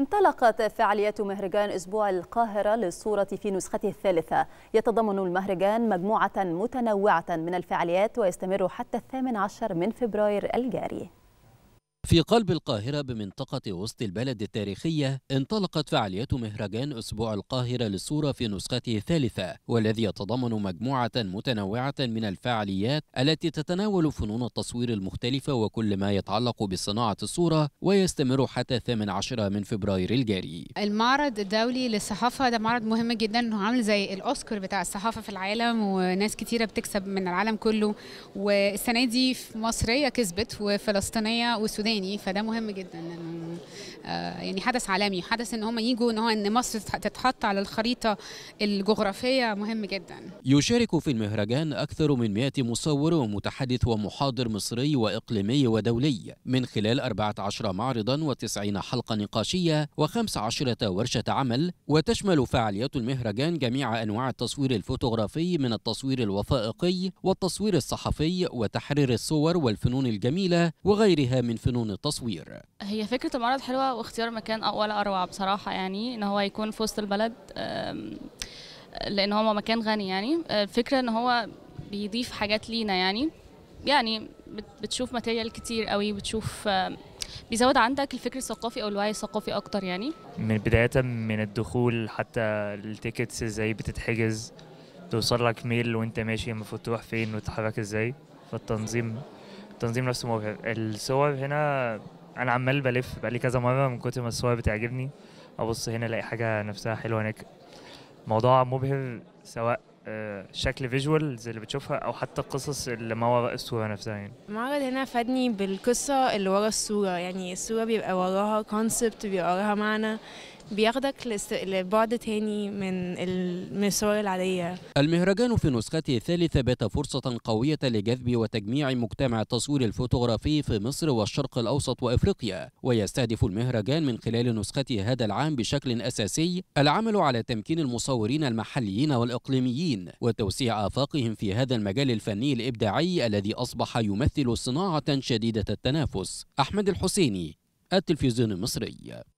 انطلقت فعالية مهرجان أسبوع القاهرة للصورة في نسخته الثالثة يتضمن المهرجان مجموعة متنوعة من الفعاليات ويستمر حتى الثامن عشر من فبراير الجاري في قلب القاهرة بمنطقة وسط البلد التاريخية انطلقت فعاليات مهرجان أسبوع القاهرة للصورة في نسخته الثالثة والذي يتضمن مجموعة متنوعة من الفعاليات التي تتناول فنون التصوير المختلفة وكل ما يتعلق بصناعة الصورة ويستمر حتى 18 من فبراير الجاري المعرض الدولي للصحافة ده معرض مهم جدا انه عامل زي الأوسكار بتاع الصحافة في العالم وناس كتيرة بتكسب من العالم كله والسنة دي في مصرية كسبت وفلسطينية وسودانية تاني فده مهم جدا آه، يعني حدث عالمي حدث ان هم يجوا ان هو ان مصر تتحط على الخريطه الجغرافيه مهم جدا يشارك في المهرجان اكثر من 100 مصور ومتحدث ومحاضر مصري واقليمي ودولي من خلال 14 معرضا و90 حلقه نقاشيه و15 ورشه عمل وتشمل فعاليات المهرجان جميع انواع التصوير الفوتوغرافي من التصوير الوثائقي والتصوير الصحفي وتحرير الصور والفنون الجميله وغيرها من فنون التصوير هي فكره المعرض حلوه واختيار مكان ولا أروع بصراحة يعني إن هو يكون في وسط البلد لأن هو مكان غني يعني الفكرة آه، إن هو بيضيف حاجات لينا يعني يعني بتشوف ماتيريال كتير قوي بتشوف بيزود عندك الفكر الثقافي او الوعي الثقافي اكتر يعني من بدايه من الدخول حتى التيكتس ازاي بتتحجز توصل لك ميل وانت ماشي المفروض تروح فين وتتحرك ازاي فالتنظيم التنظيم نفسه مبهر الصور هنا انا عمال بلف بقالي كذا مره من كتر ما الصور بتعجبني ابص هنا الاقي حاجه نفسها حلوه هناك موضوع مبهر سواء آه، شكل فيجوال زي اللي بتشوفها او حتى القصص اللي ما وراء الصوره نفسها يعني المعرض هنا فادني بالقصه اللي ورا الصوره يعني الصوره بيبقى وراها كونسبت بيبقى وراها معنى بياخدك لبعد تاني من المسار العادية المهرجان في نسخته الثالثة بات فرصة قوية لجذب وتجميع مجتمع التصوير الفوتوغرافي في مصر والشرق الأوسط وإفريقيا ويستهدف المهرجان من خلال نسخته هذا العام بشكل أساسي العمل على تمكين المصورين المحليين والإقليميين وتوسيع آفاقهم في هذا المجال الفني الإبداعي الذي أصبح يمثل صناعة شديدة التنافس أحمد الحسيني التلفزيون المصري